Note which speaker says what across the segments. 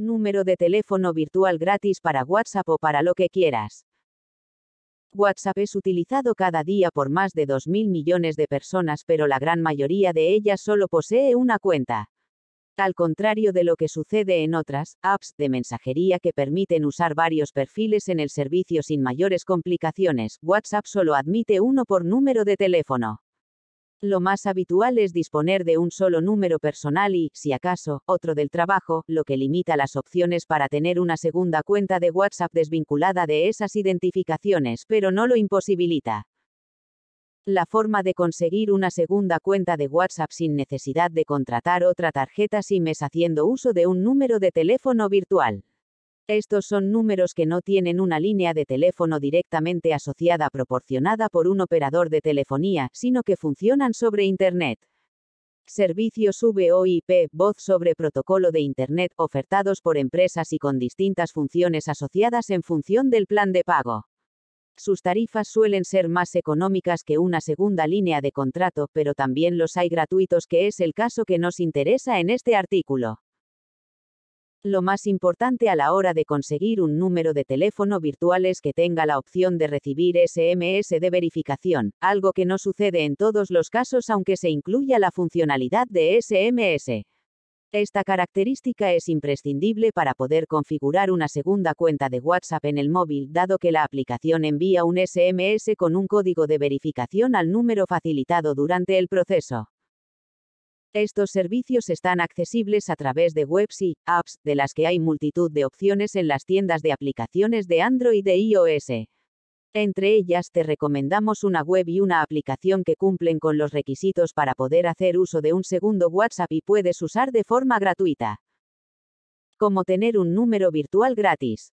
Speaker 1: número de teléfono virtual gratis para WhatsApp o para lo que quieras. WhatsApp es utilizado cada día por más de 2.000 millones de personas, pero la gran mayoría de ellas solo posee una cuenta. Al contrario de lo que sucede en otras apps de mensajería que permiten usar varios perfiles en el servicio sin mayores complicaciones, WhatsApp solo admite uno por número de teléfono. Lo más habitual es disponer de un solo número personal y, si acaso, otro del trabajo, lo que limita las opciones para tener una segunda cuenta de WhatsApp desvinculada de esas identificaciones, pero no lo imposibilita. La forma de conseguir una segunda cuenta de WhatsApp sin necesidad de contratar otra tarjeta SIM es haciendo uso de un número de teléfono virtual. Estos son números que no tienen una línea de teléfono directamente asociada proporcionada por un operador de telefonía, sino que funcionan sobre Internet. Servicios VoIP, voz sobre protocolo de Internet, ofertados por empresas y con distintas funciones asociadas en función del plan de pago. Sus tarifas suelen ser más económicas que una segunda línea de contrato, pero también los hay gratuitos que es el caso que nos interesa en este artículo. Lo más importante a la hora de conseguir un número de teléfono virtual es que tenga la opción de recibir SMS de verificación, algo que no sucede en todos los casos aunque se incluya la funcionalidad de SMS. Esta característica es imprescindible para poder configurar una segunda cuenta de WhatsApp en el móvil, dado que la aplicación envía un SMS con un código de verificación al número facilitado durante el proceso. Estos servicios están accesibles a través de webs y apps, de las que hay multitud de opciones en las tiendas de aplicaciones de Android e iOS. Entre ellas te recomendamos una web y una aplicación que cumplen con los requisitos para poder hacer uso de un segundo WhatsApp y puedes usar de forma gratuita. Como tener un número virtual gratis.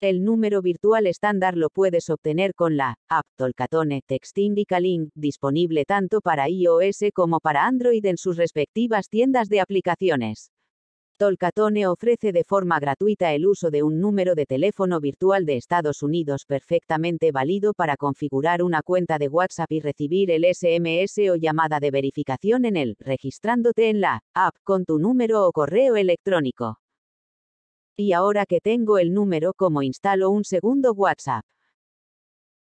Speaker 1: El número virtual estándar lo puedes obtener con la app Tolcatone Text Indica Link, disponible tanto para iOS como para Android en sus respectivas tiendas de aplicaciones. Tolcatone ofrece de forma gratuita el uso de un número de teléfono virtual de Estados Unidos perfectamente válido para configurar una cuenta de WhatsApp y recibir el SMS o llamada de verificación en él, registrándote en la app con tu número o correo electrónico y ahora que tengo el número ¿cómo instalo un segundo WhatsApp.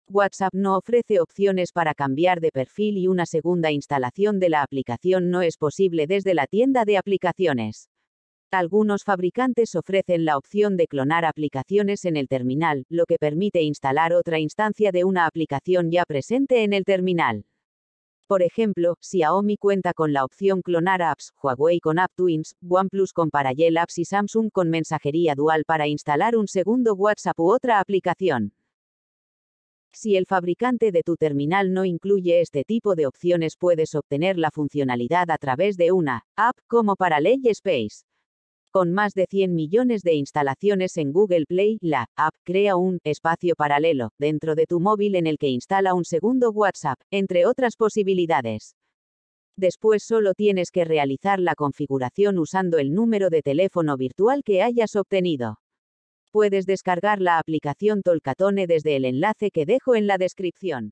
Speaker 1: WhatsApp no ofrece opciones para cambiar de perfil y una segunda instalación de la aplicación no es posible desde la tienda de aplicaciones. Algunos fabricantes ofrecen la opción de clonar aplicaciones en el terminal, lo que permite instalar otra instancia de una aplicación ya presente en el terminal. Por ejemplo, si AOMI cuenta con la opción clonar apps, Huawei con App Twins, OnePlus con Parallel Apps y Samsung con mensajería dual para instalar un segundo WhatsApp u otra aplicación. Si el fabricante de tu terminal no incluye este tipo de opciones puedes obtener la funcionalidad a través de una app como Parallel Space. Con más de 100 millones de instalaciones en Google Play, la app crea un espacio paralelo dentro de tu móvil en el que instala un segundo WhatsApp, entre otras posibilidades. Después solo tienes que realizar la configuración usando el número de teléfono virtual que hayas obtenido. Puedes descargar la aplicación Tolcatone desde el enlace que dejo en la descripción.